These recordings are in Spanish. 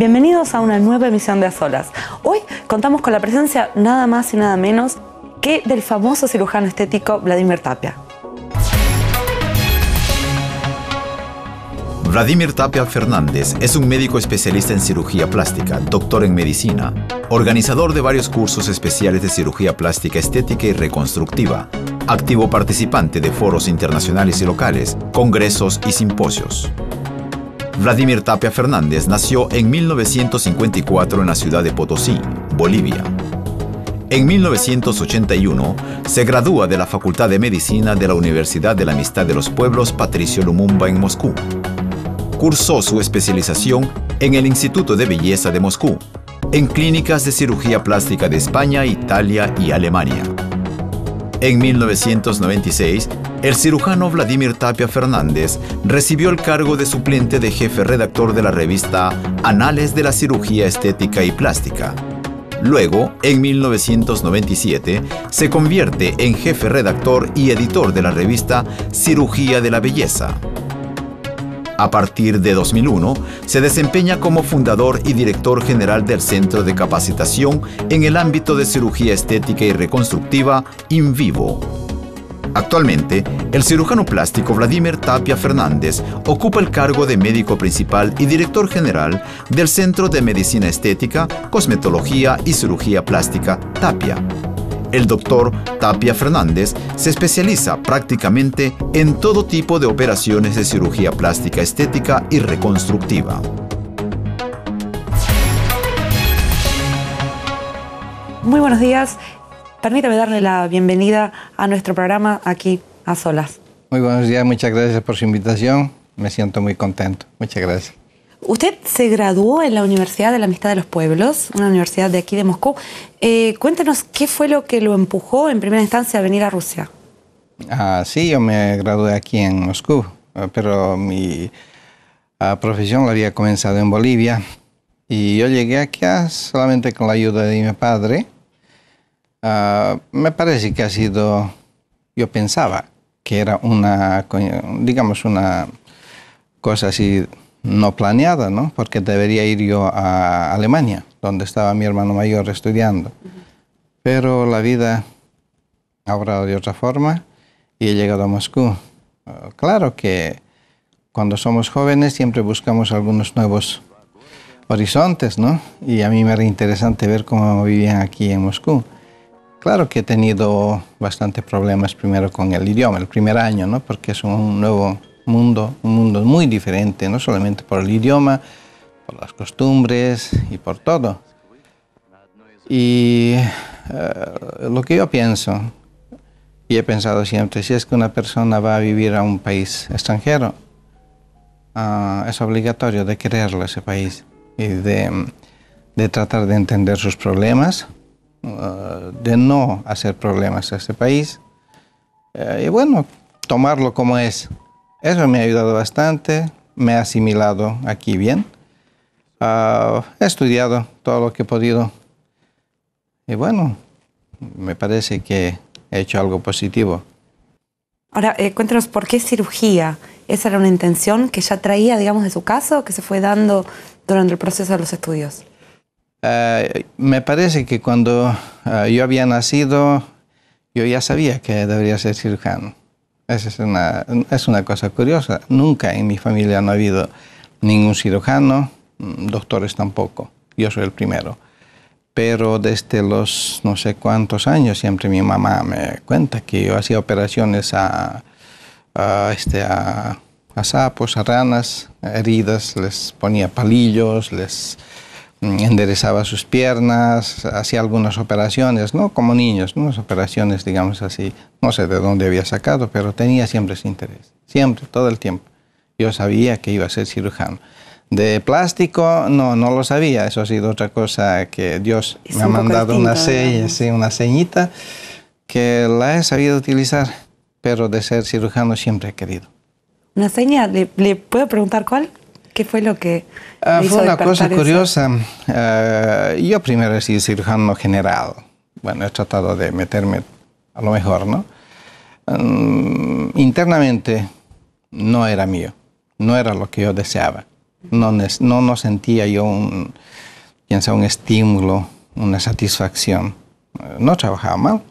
Bienvenidos a una nueva emisión de Azolas. Hoy contamos con la presencia nada más y nada menos que del famoso cirujano estético Vladimir Tapia. Vladimir Tapia Fernández es un médico especialista en cirugía plástica, doctor en medicina, organizador de varios cursos especiales de cirugía plástica estética y reconstructiva, activo participante de foros internacionales y locales, congresos y simposios. Vladimir Tapia Fernández nació en 1954 en la ciudad de Potosí, Bolivia. En 1981 se gradúa de la Facultad de Medicina de la Universidad de la Amistad de los Pueblos Patricio Lumumba en Moscú. Cursó su especialización en el Instituto de Belleza de Moscú, en clínicas de cirugía plástica de España, Italia y Alemania. En 1996 el cirujano Vladimir Tapia Fernández recibió el cargo de suplente de jefe redactor de la revista Anales de la Cirugía Estética y Plástica. Luego, en 1997, se convierte en jefe redactor y editor de la revista Cirugía de la Belleza. A partir de 2001, se desempeña como fundador y director general del Centro de Capacitación en el ámbito de cirugía estética y reconstructiva in vivo. Actualmente, el cirujano plástico Vladimir Tapia Fernández ocupa el cargo de médico principal y director general del Centro de Medicina Estética, Cosmetología y Cirugía Plástica Tapia. El doctor Tapia Fernández se especializa prácticamente en todo tipo de operaciones de cirugía plástica estética y reconstructiva. Muy buenos días. Permítame darle la bienvenida a nuestro programa aquí a Solas. Muy buenos días, muchas gracias por su invitación. Me siento muy contento. Muchas gracias. Usted se graduó en la Universidad de la Amistad de los Pueblos, una universidad de aquí de Moscú. Eh, cuéntenos qué fue lo que lo empujó en primera instancia a venir a Rusia. Ah, sí, yo me gradué aquí en Moscú, ah, pero mi ah, profesión la había comenzado en Bolivia. Y yo llegué aquí solamente con la ayuda de mi padre Ah, me parece que ha sido, yo pensaba que era una, digamos, una cosa así no planeada, ¿no? Porque debería ir yo a Alemania, donde estaba mi hermano mayor estudiando. Pero la vida ha obrado de otra forma y he llegado a Moscú. Ah, claro que cuando somos jóvenes siempre buscamos algunos nuevos horizontes, ¿no? Y a mí me era interesante ver cómo vivían aquí en Moscú. Claro que he tenido bastantes problemas primero con el idioma, el primer año, ¿no? porque es un nuevo mundo, un mundo muy diferente, no solamente por el idioma, por las costumbres y por todo. Y eh, lo que yo pienso, y he pensado siempre, si es que una persona va a vivir a un país extranjero, ah, es obligatorio de quererlo ese país y de tratar de entender sus problemas, eh, de no hacer problemas a este país. Eh, y bueno, tomarlo como es. Eso me ha ayudado bastante, me ha asimilado aquí bien. Ah, he estudiado todo lo que he podido. Y bueno, me parece que he hecho algo positivo. Ahora, eh, cuéntanos, ¿por qué cirugía? ¿Esa era una intención que ya traía, digamos, de su caso, que se fue dando durante el proceso de los estudios? Eh, me parece que cuando eh, yo había nacido, yo ya sabía que debería ser cirujano. Esa es una, cosa curiosa. Nunca en mi familia no ha habido ningún cirujano, mm, doctores tampoco. Yo soy el primero. Pero desde los no sé cuántos años siempre mi mamá me cuenta que yo hacía operaciones a este, a, a sapos, a ranas, heridas, les ponía palillos, les Mm, enderezaba sus piernas, hacía algunas operaciones, ¿no? Como niños, unas operaciones, digamos así, no sé de dónde había sacado, pero tenía siempre ese interés, siempre, todo el tiempo. Yo sabía que iba a ser cirujano. De plástico, no, no lo sabía, eso ha sido otra cosa que Dios me ha mandado una, seña, una ceñita que la he sabido utilizar, pero de ser cirujano siempre he querido. ¿Una seña? ¿Le, le puedo preguntar cuál? ¿Qué fue lo que... Ah, fue una cosa curiosa. Eh, yo primero he sido cirujano general. Bueno, he tratado de meterme a lo mejor, ¿no? Mm, internamente no era mío, no era lo que yo deseaba. No, no, sentía yo un, piensa, un estímulo, una satisfacción. Eh, no trabajaba mal.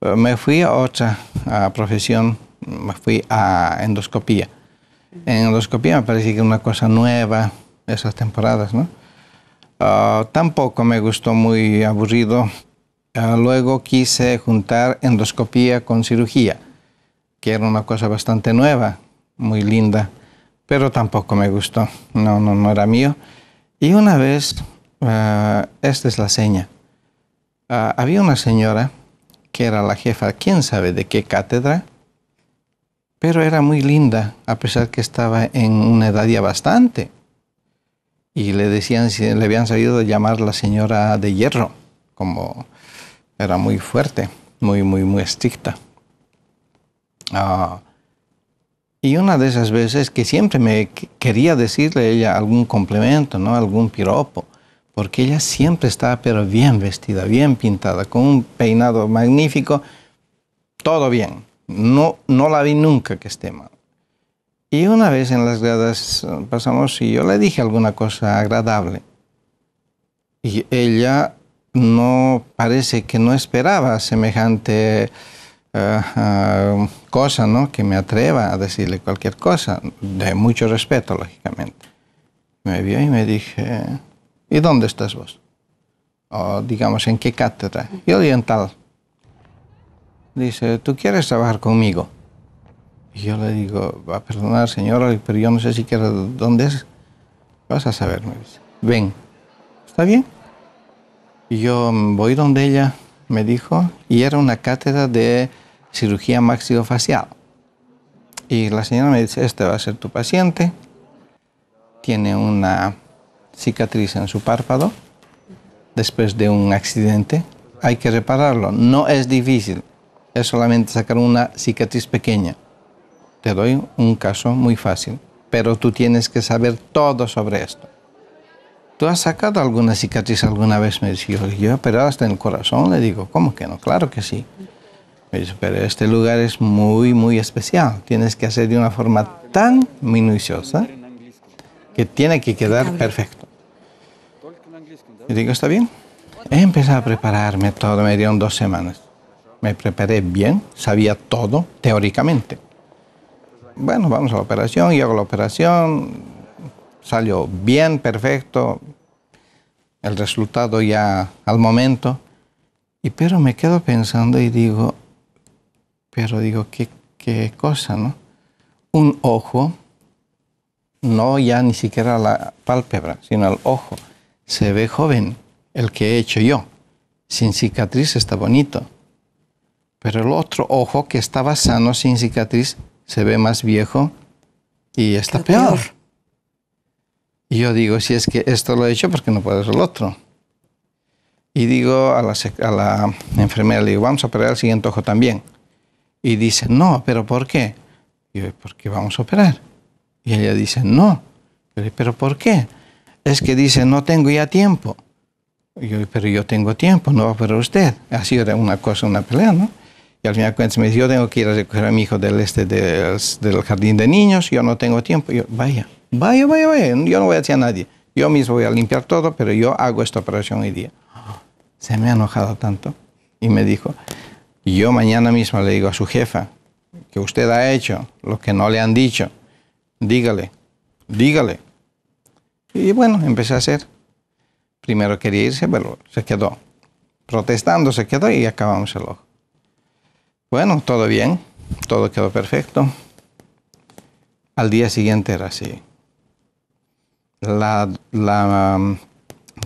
Eh, me fui a otra profesión, me fui a endoscopía en endoscopía me parecía que una cosa nueva esas temporadas, ¿no? Ah, tampoco me gustó muy aburrido. Ah, luego quise juntar endoscopía con cirugía, que era una cosa bastante nueva, muy linda, pero tampoco me gustó. No, no, no era mío. Y una vez, ah, esta es la seña. había una señora que era la jefa, quién sabe de qué cátedra, pero era muy linda, a pesar que estaba en una edad ya bastante. Y le decían, le habían sabido llamar la señora de hierro, como era muy fuerte, muy, muy, muy estricta. Ah, y una de esas veces que siempre me quería decirle a ella algún complemento, ¿no? algún piropo, porque ella siempre estaba pero bien vestida, bien pintada, con un peinado magnífico, todo bien. No, la vi nunca que esté mal. Y una vez en las gradas eh, pasamos y yo le dije alguna cosa agradable. Y ella no parece que no esperaba semejante eh, eh, cosa, ¿no? Que me atreva a decirle cualquier cosa, de mucho respeto, lógicamente. Me vio y me dije, ¿y dónde estás vos? O oh, digamos, ¿en qué cátedra? y oriental dice, ¿tú quieres trabajar conmigo? Y yo le digo, va a perdonar, señora, pero yo no sé siquiera dónde es. Vas a saber, me dice. Ven, ¿está bien? Y yo voy donde ella me dijo, y era una cátedra de cirugía maxilofacial. Y la señora me dice, este va a ser tu paciente, tiene una cicatriz en su párpado después de un accidente, hay que repararlo, no es difícil es solamente sacar una cicatriz pequeña. Te doy un caso muy fácil, pero tú tienes que saber todo sobre esto. ¿Tú has sacado alguna cicatriz alguna vez? Me dice, yo, pero hasta en el corazón. Le digo, ¿cómo que no? Claro que sí. Me dice, pero este lugar es muy, muy especial. Tienes que hacer de una forma tan minuciosa que tiene que quedar perfecto. Y digo, ¿está bien? He empezado a prepararme todo, me dieron dos semanas me preparé bien, sabía todo teóricamente. Bueno, vamos a la operación, yo hago la operación, salió bien, perfecto, el resultado ya al momento, y pero me quedo pensando y digo, pero digo, qué, qué cosa, ¿no? Un ojo, no ya ni siquiera la pálpebra, sino el ojo, se ve joven, el que he hecho yo, sin cicatriz está bonito pero el otro ojo que estaba sano, sin cicatriz, se ve más viejo y está peor. Y yo digo, si es que esto lo he hecho, porque pues no puede ser el otro? Y digo a la, enfermera, le digo, vamos a operar el siguiente ojo también. Y dice, no, pero ¿por qué? Y yo, porque vamos a operar. Y ella dice, no, pero ¿por qué? Es que dice, no tengo ya tiempo. Y yo, pero yo tengo tiempo, no va a operar usted. Así era una cosa, una pelea, ¿no? Y al final cuentas me dijo, yo tengo que ir a recoger a mi hijo del este del, jardín de niños, yo no tengo tiempo. Yo, vaya, vaya, vaya, vaya, yo no voy a decir a nadie. Yo mismo voy a limpiar todo, pero yo hago esta operación hoy día. Se me ha enojado tanto. Y me dijo, yo mañana mismo le digo a su jefa que usted ha hecho lo que no le han dicho. Dígale, dígale. Y bueno, empecé a hacer. Primero quería irse, pero se quedó. Protestando se quedó y acabamos el ojo. Bueno, todo bien, todo quedó perfecto. Al día siguiente era así. La, um,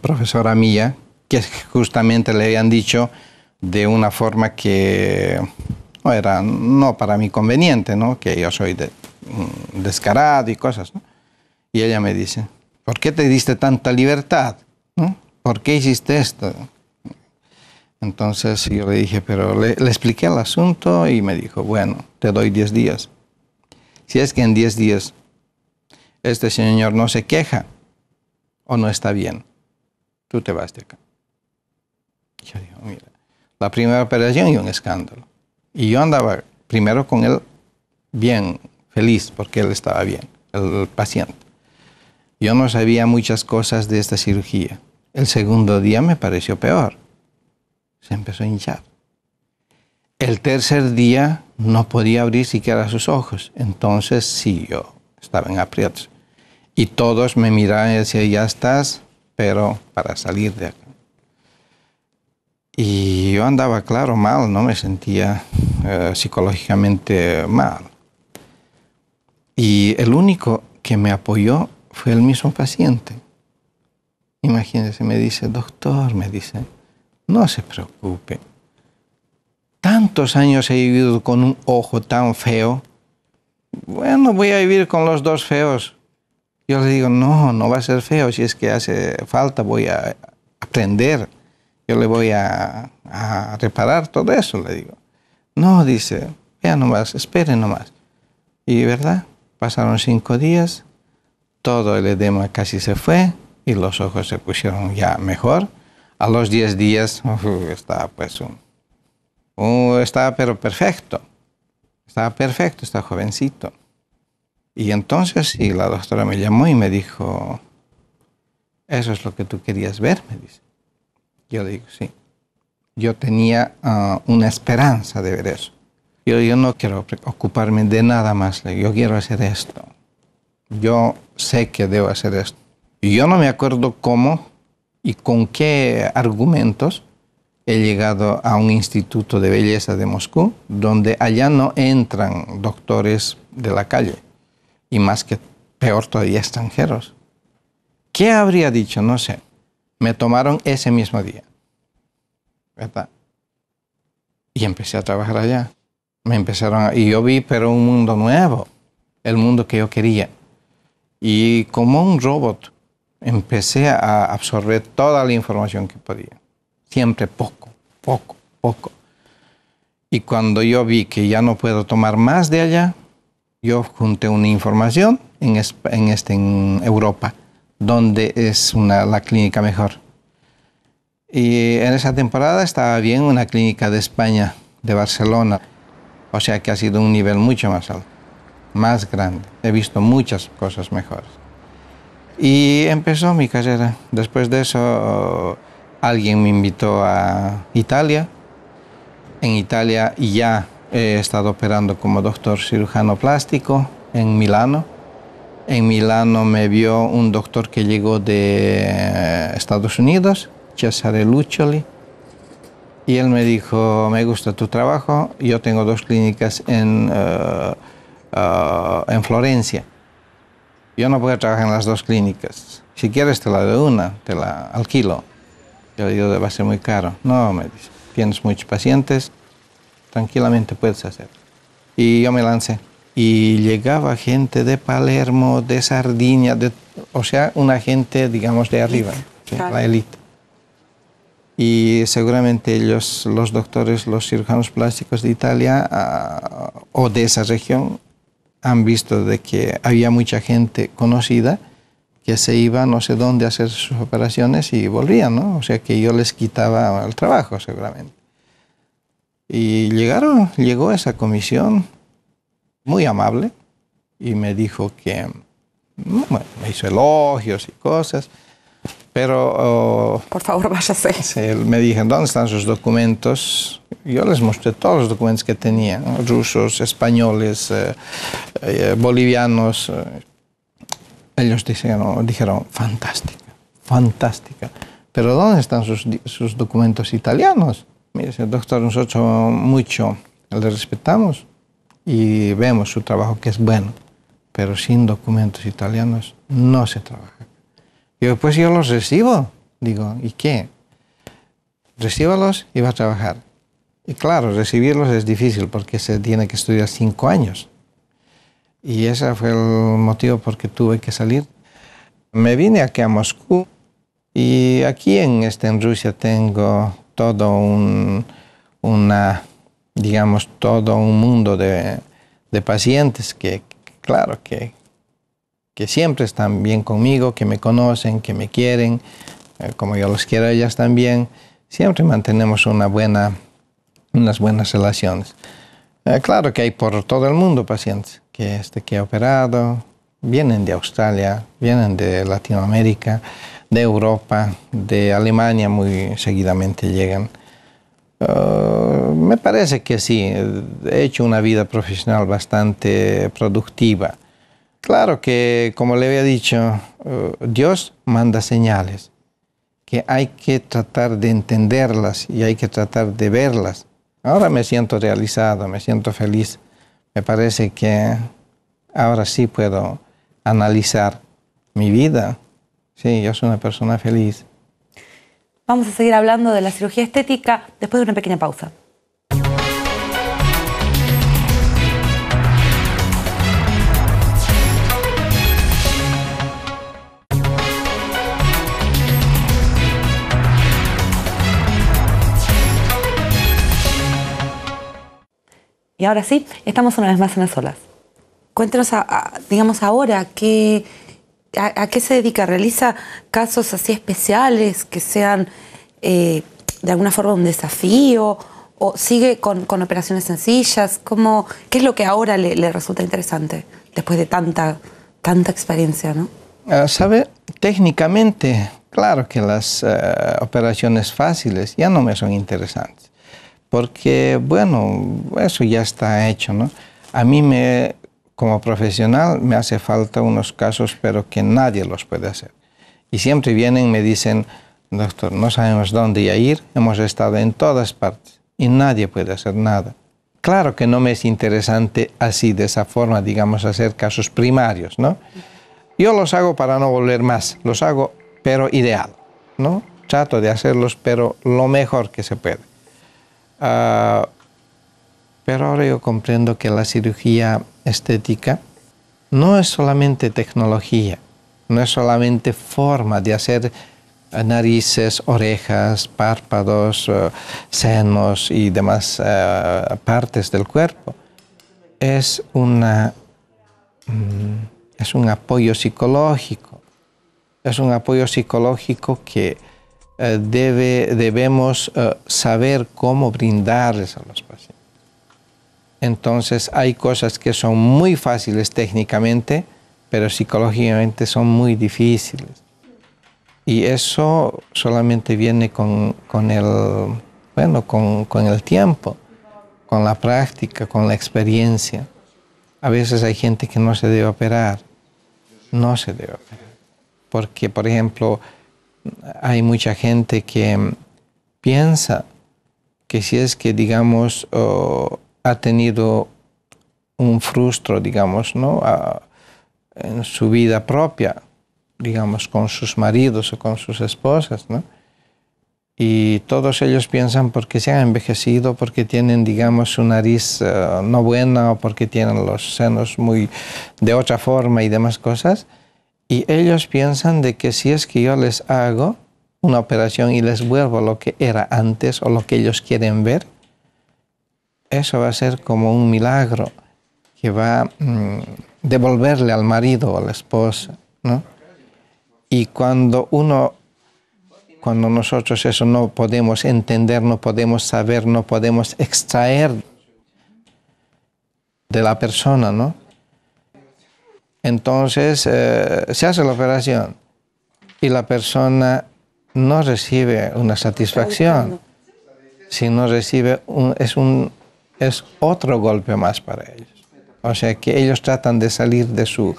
profesora mía, que justamente le habían dicho de una forma que no era no para mi conveniente, ¿no? que yo soy mm, descarado y cosas. Y ella me dice, ¿por qué te diste tanta libertad? ¿Por qué hiciste esto? Entonces yo le dije, pero le, expliqué el asunto y me dijo, bueno, te doy 10 días. Si es que en 10 días este señor no se queja o no está bien, tú te vas de acá. Yo digo, mira, la primera operación y un escándalo. Y yo andaba primero con él bien, feliz, porque él estaba bien, el paciente. Yo no sabía muchas cosas de esta cirugía. El segundo día me pareció peor. Se empezó a hinchar. El tercer día no podía abrir siquiera sus ojos. Entonces sí, yo estaba en aprietos. Y todos me miraban y decían, ya estás, pero para salir de acá. Y yo andaba, claro, mal, no me sentía eh, psicológicamente mal. Y el único que me apoyó fue el mismo paciente. Imagínense, me dice, doctor, me dice, no se preocupe. Tantos años he vivido con un ojo tan feo. Bueno, voy a vivir con los dos feos. Yo le digo, no, no va a ser feo. Si es que hace falta, voy a aprender. Yo le voy a, reparar todo eso, le digo. No, dice, vea nomás, espere nomás. Y verdad, pasaron cinco días, todo el edema casi se fue y los ojos se pusieron ya mejor a los 10 días estaba pues un, estaba pero perfecto, estaba perfecto, está jovencito. Y entonces la doctora me llamó y me dijo, eso es lo que tú querías ver, me dice. Yo le digo, sí. Yo tenía ah, una esperanza de ver eso. Yo, yo no quiero ocuparme de nada más, yo quiero hacer esto. Yo sé que debo hacer esto. Y yo no me acuerdo cómo, y con qué argumentos he llegado a un instituto de belleza de Moscú, donde allá no entran doctores de la calle, y más que peor todavía extranjeros. ¿Qué habría dicho? No sé. Me tomaron ese mismo día. Y empecé a trabajar allá. Me empezaron y yo vi pero un mundo nuevo, el mundo que yo quería. Y como un robot empecé a absorber toda la información que podía. Siempre poco, poco, poco. Y cuando yo vi que ya no puedo tomar más de allá, yo junté una información en, este, en Europa, donde es la clínica mejor. Y en esa temporada estaba bien una clínica de España, de Barcelona. O sea que ha sido un nivel mucho más alto, más grande. He visto muchas cosas mejores. Y empezó mi carrera. Después de eso, alguien me invitó a Italia. En Italia ya he estado operando como doctor cirujano plástico en Milano. En Milano me vio un doctor que llegó de eh, Estados Unidos, Cesare Luccioli, y él me dijo, me gusta tu trabajo, yo tengo dos clínicas en, eh, eh, en Florencia yo no a trabajar en las dos clínicas. Si quieres te la doy una, te la alquilo. Yo digo, va a ser muy caro. No, me dice, tienes muchos pacientes, tranquilamente puedes hacer. Y yo me lancé. Y llegaba gente de Palermo, de Sardinia, de, o sea, una gente, digamos, de arriba, la élite. Y seguramente ellos, los doctores, los cirujanos plásticos de Italia ah, o de esa región, han visto de que había mucha gente conocida que se iba no sé dónde a hacer sus operaciones y volvían, ¿no? O sea que yo les quitaba el trabajo seguramente. Y llegaron, llegó esa comisión muy amable y me dijo que, mm, bueno, me hizo elogios y cosas, pero... Oh, Por favor, váyase. me dijeron, ¿dónde están sus documentos? Yo les mostré todos los documentos que tenía, rusos, españoles, eh, eh, bolivianos. Eh. Ellos dijeron, dijeron, fantástica, fantástica. Pero ¿dónde están sus, sus documentos italianos? Mire, el doctor, nosotros mucho le respetamos y vemos su trabajo que es bueno, pero sin documentos italianos no se trabaja. Y después pues yo los recibo, digo, ¿y qué? Recíbalos y va a trabajar. Y claro, recibirlos es difícil porque se tiene que estudiar cinco años. Y ese fue el motivo por que tuve que salir. Me vine aquí a Moscú y aquí en, este, en Rusia tengo todo un, digamos, todo un mundo de, pacientes que, claro, que, que siempre están bien conmigo, que me conocen, que me quieren, eh, como yo los quiero ellas también. Siempre mantenemos una buena unas buenas relaciones. Eh, claro que hay por todo el mundo pacientes que, este, que ha operado, vienen de Australia, vienen de Latinoamérica, de Europa, de Alemania muy seguidamente llegan. Eh, me parece que sí, he hecho una vida profesional bastante productiva. Claro que, como le había dicho, eh, Dios manda señales que hay que tratar de entenderlas y hay que tratar de verlas Ahora me siento realizado, me siento feliz. Me parece que ahora sí puedo analizar mi vida. Sí, yo soy una persona feliz. Vamos a seguir hablando de la cirugía estética después de una pequeña pausa. Y ahora sí, estamos una vez más en las olas. Cuéntanos, digamos, ahora, ¿qué, a, qué se dedica? ¿Realiza casos así especiales que sean eh, de alguna forma un desafío? ¿O sigue con, operaciones sencillas? ¿Cómo, ¿Qué es lo que ahora le, resulta interesante después de tanta, tanta experiencia? ¿no? Ah, ¿Sabe? Técnicamente, claro que las eh, operaciones fáciles ya no me son interesantes porque bueno, eso ya está hecho, ¿no? A mí me, como profesional me hace falta unos casos, pero que nadie los puede hacer. Y siempre vienen y me dicen, doctor, no sabemos dónde ir, hemos estado en todas partes y nadie puede hacer nada. Claro que no me es interesante así, de esa forma, digamos, hacer casos primarios, ¿no? Yo los hago para no volver más, los hago pero ideal, ¿no? Trato de hacerlos, pero lo mejor que se puede. Ah, pero ahora yo comprendo que la cirugía estética no es solamente tecnología, no es solamente forma de hacer narices, orejas, párpados, eh, senos y demás eh, partes del cuerpo. Es, una, mm, es un apoyo psicológico, es un apoyo psicológico que eh, debe, debemos eh, saber cómo brindarles a los pacientes. Entonces hay cosas que son muy fáciles técnicamente, pero psicológicamente son muy difíciles. Y eso solamente viene con, el, bueno, con, con el tiempo, con la práctica, con la experiencia. A veces hay gente que no se debe operar, no se debe operar. Porque, por ejemplo, hay mucha gente que mm, piensa que si es que, digamos, ha tenido un frustro, digamos, ¿no? en su vida propia, digamos, con sus maridos o con sus esposas, ¿no? Y todos ellos piensan porque se han envejecido, porque tienen, digamos, su nariz eh, no buena o porque tienen los senos muy de otra forma y demás cosas y ellos piensan de que si es que yo les hago una operación y les vuelvo lo que era antes o lo que ellos quieren ver, eso va a ser como un milagro que va a mm, devolverle al marido o a la esposa, ¿no? Y cuando uno, cuando nosotros eso no podemos entender, no podemos saber, no podemos extraer de la persona, ¿no? Entonces eh, se hace la operación y la persona no recibe una satisfacción, sino recibe un, es, otro golpe más para ellos. O sea que ellos tratan de salir de su,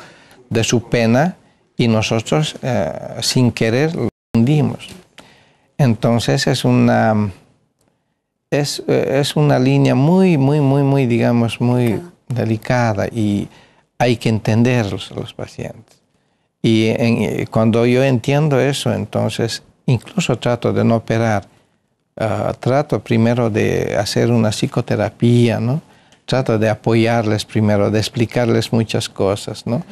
pena y nosotros eh, sin querer lo hundimos. Entonces es una, eh, es, una línea muy, muy, muy, muy, digamos, muy delicada y hay que entenderlos a los pacientes. Y cuando yo entiendo eso, entonces incluso trato de no operar. Ah, trato primero de hacer una psicoterapia, ¿no? Trato de apoyarles primero, de explicarles muchas cosas, ¿no?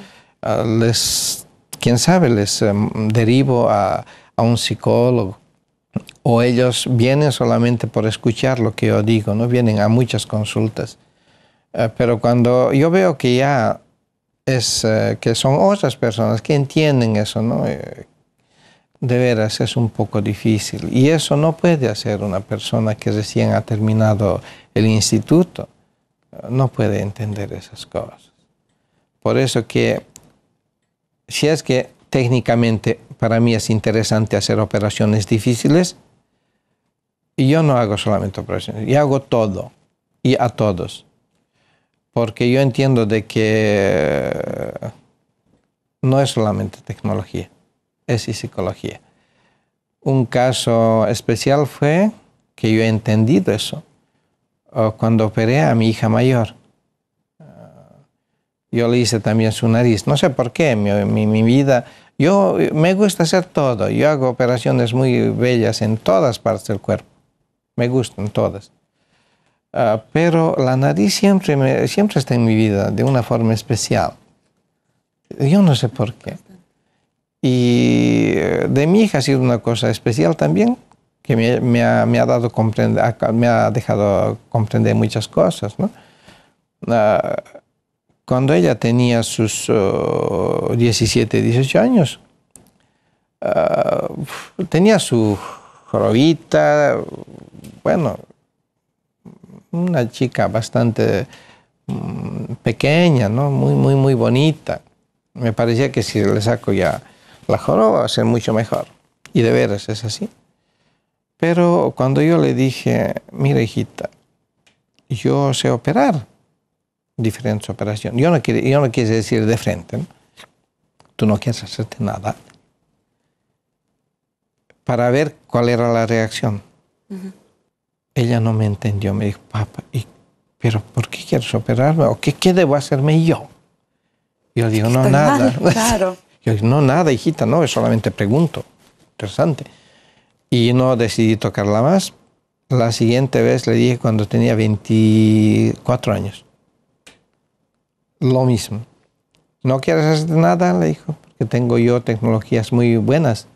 Ah, les, quién sabe, les em, derivo a, a, un psicólogo. O ellos vienen solamente por escuchar lo que yo digo, ¿no? Vienen a muchas consultas. Ah, pero cuando yo veo que ya es eh, que son otras personas que entienden eso, ¿no? Eh, de veras es un poco difícil. Y eso no puede hacer una persona que recién ha terminado el instituto. Eh, no puede entender esas cosas. Por eso que, si es que técnicamente para mí es interesante hacer operaciones difíciles, yo no hago solamente operaciones, yo hago todo y a todos porque yo entiendo de que eh, no es solamente tecnología, es psicología. Un caso especial fue que yo he entendido eso cuando operé a mi hija mayor. Eh, yo le hice también su nariz. No sé por qué, mi, mi vida. Yo me gusta hacer todo. Yo hago operaciones muy bellas en todas partes del cuerpo. Me gustan todas. Ah, pero la nariz siempre, siempre está en mi vida de una forma especial. Yo no sé por qué. Y eh, de mi hija ha sido una cosa especial también, que me, ha, me ha, dado comprender, me ha dejado comprender muchas cosas. ¿no? Ah, cuando ella tenía sus 17, 18 años, ah, tenía su jorobita, bueno, una chica bastante mm, pequeña, ¿no? Muy, muy, muy bonita. Me parecía que si le saco ya la joroba va a ser mucho mejor. Y de veras es así. Pero cuando yo le dije, mira hijita, yo sé operar diferentes operaciones. Yo no, quiero, yo no quise decir de frente, tú no quieres hacerte nada, para ver cuál era la reacción ella no me entendió. Me dijo, papá, ¿pero por qué quieres operarme? ¿O qué, debo hacerme yo? Yo digo, no, nada. claro. digo, no, nada, hijita, no, solamente pregunto. Interesante. Y no decidí tocarla más. La siguiente vez le dije cuando tenía 24 años. Lo mismo. ¿No quieres hacer nada? Le dijo, porque tengo yo tecnologías muy buenas.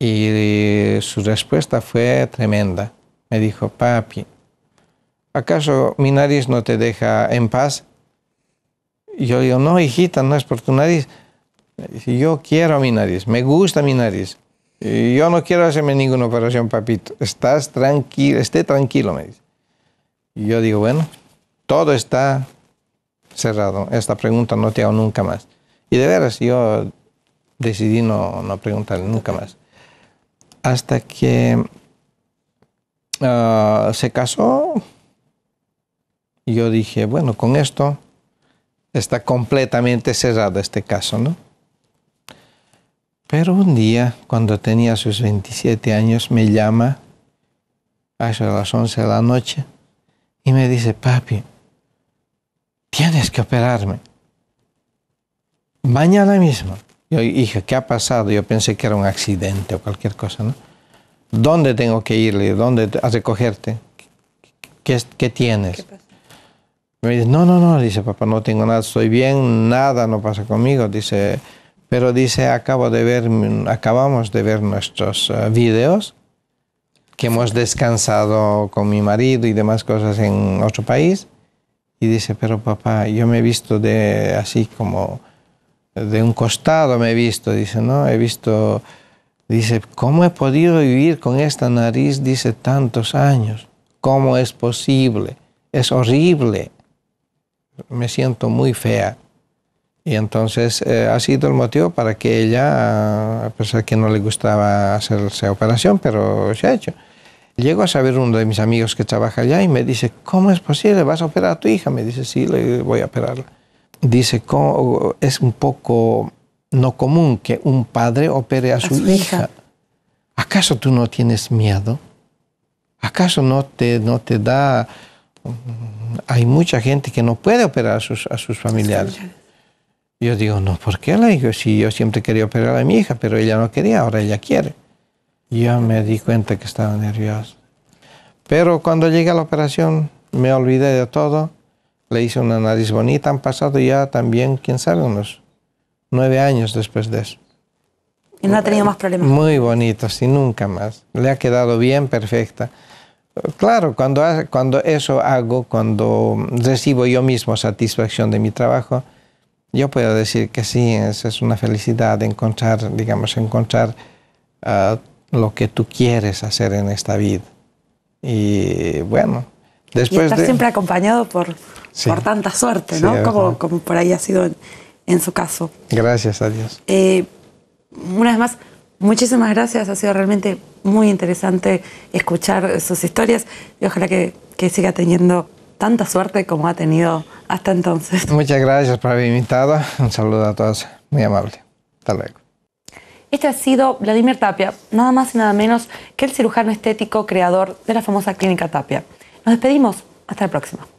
Y su respuesta fue tremenda. Me dijo, papi, ¿acaso mi nariz no te deja en paz? Y yo digo, no, hijita, no es por tu nariz. Yo quiero mi nariz, me gusta mi nariz. Yo no quiero hacerme ninguna operación, papito. Estás tranquilo, esté tranquilo, me dice. Y yo digo, bueno, todo está cerrado. Esta pregunta no te hago nunca más. Y de veras, yo decidí no, no preguntarle nunca más. Hasta que Ah, se casó. Y yo dije, bueno, con esto está completamente cerrado este caso, ¿no? Pero un día, cuando tenía sus 27 años, me llama a las 11 de la noche y me dice, papi, tienes que operarme. Mañana mismo. Yo dije, ¿qué ha pasado? Yo pensé que era un accidente o cualquier cosa, ¿no? ¿Dónde tengo que irle? ¿Dónde a recogerte? ¿Qué, qué tienes? Me dice, no, no, no, dice papá, no tengo nada, estoy bien, nada no pasa conmigo. Dice, pero dice, acabo de ver, acabamos de ver nuestros vídeos, eh, videos que hemos descansado con mi marido y demás cosas en otro país. Y dice, pero papá, yo me he visto de así como de un costado, me he visto. Dice, no, he visto Dice, ¿cómo he podido vivir con esta nariz, dice, tantos años? ¿Cómo es posible? Es horrible. Me siento muy fea. Y entonces eh, ha sido el motivo para que ella, a pesar que no le gustaba hacerse operación, pero se ha hecho. Llego a saber uno de mis amigos que trabaja allá y me dice, ¿cómo es posible? ¿Vas a operar a tu hija? Me dice, sí, le voy a operarla. Dice, es un poco no común que un padre opere a, su, hija. ¿Acaso tú no tienes miedo? ¿Acaso no te, no te da... Mm, hay mucha gente que no puede operar a sus, a sus familiares. yo digo, no, ¿por qué la hija? Si yo siempre quería operar a mi hija, pero ella no quería, ahora ella quiere. Yo me di cuenta que estaba nervioso. Pero cuando llegué a la operación, me olvidé de todo. Le hice una nariz bonita, han pasado ya también, quién sabe, unos nueve años después de eso. Y no ha tenido más problemas. Muy bonito, sí, nunca más. Le ha quedado bien, perfecta. Claro, cuando, cuando eso hago, cuando recibo yo mismo satisfacción de mi trabajo, yo puedo decir que sí, es, una felicidad encontrar, digamos, encontrar ah, lo que tú quieres hacer en esta vida. Y bueno, después... Y estar siempre acompañado por, por tanta suerte, ¿no? como, como por ahí ha sido en su caso. Gracias a Dios. Eh, una vez más, muchísimas gracias. Ha sido realmente muy interesante escuchar sus historias y ojalá que, siga teniendo tanta suerte como ha tenido hasta entonces. Muchas gracias por haber invitado. Un saludo a todos. Muy amable. Hasta luego. Este ha sido Vladimir Tapia, nada más y nada menos que el cirujano estético creador de la famosa clínica Tapia. Nos despedimos. Hasta la próxima.